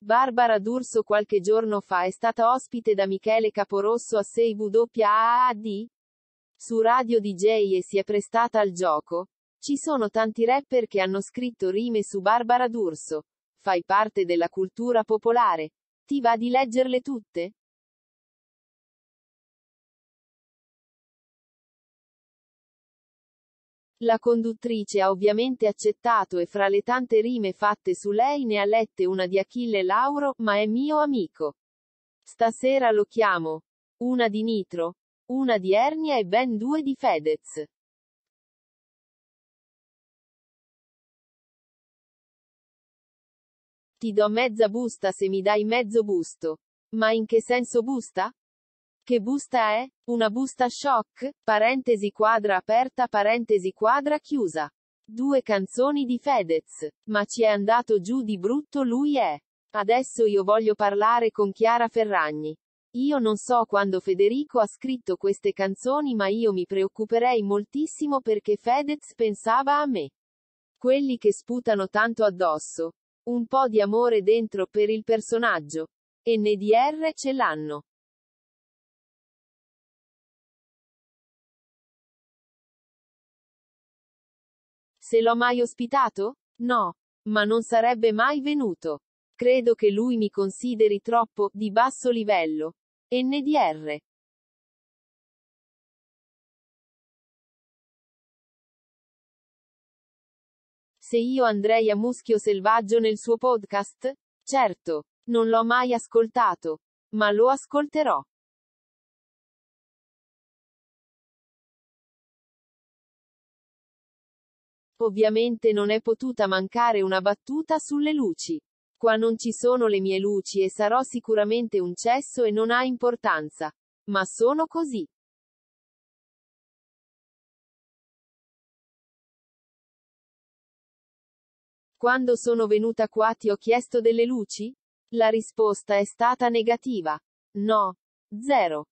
Barbara D'Urso qualche giorno fa è stata ospite da Michele Caporosso a 6WAAD su Radio DJ e si è prestata al gioco. Ci sono tanti rapper che hanno scritto rime su Barbara D'Urso. Fai parte della cultura popolare. Ti va di leggerle tutte? La conduttrice ha ovviamente accettato e fra le tante rime fatte su lei ne ha lette una di Achille Lauro, ma è mio amico. Stasera lo chiamo. Una di Nitro, una di Ernia e ben due di Fedez. Ti do mezza busta se mi dai mezzo busto. Ma in che senso busta? Che busta è? Una busta shock? Parentesi quadra aperta, parentesi quadra chiusa. Due canzoni di Fedez. Ma ci è andato giù di brutto lui è. Adesso io voglio parlare con Chiara Ferragni. Io non so quando Federico ha scritto queste canzoni ma io mi preoccuperei moltissimo perché Fedez pensava a me. Quelli che sputano tanto addosso. Un po' di amore dentro per il personaggio. E NDR ce l'hanno. Se l'ho mai ospitato? No. Ma non sarebbe mai venuto. Credo che lui mi consideri troppo, di basso livello. NDR. Se io andrei a Muschio Selvaggio nel suo podcast? Certo. Non l'ho mai ascoltato. Ma lo ascolterò. Ovviamente non è potuta mancare una battuta sulle luci. Qua non ci sono le mie luci e sarò sicuramente un cesso e non ha importanza. Ma sono così. Quando sono venuta qua ti ho chiesto delle luci? La risposta è stata negativa. No. Zero.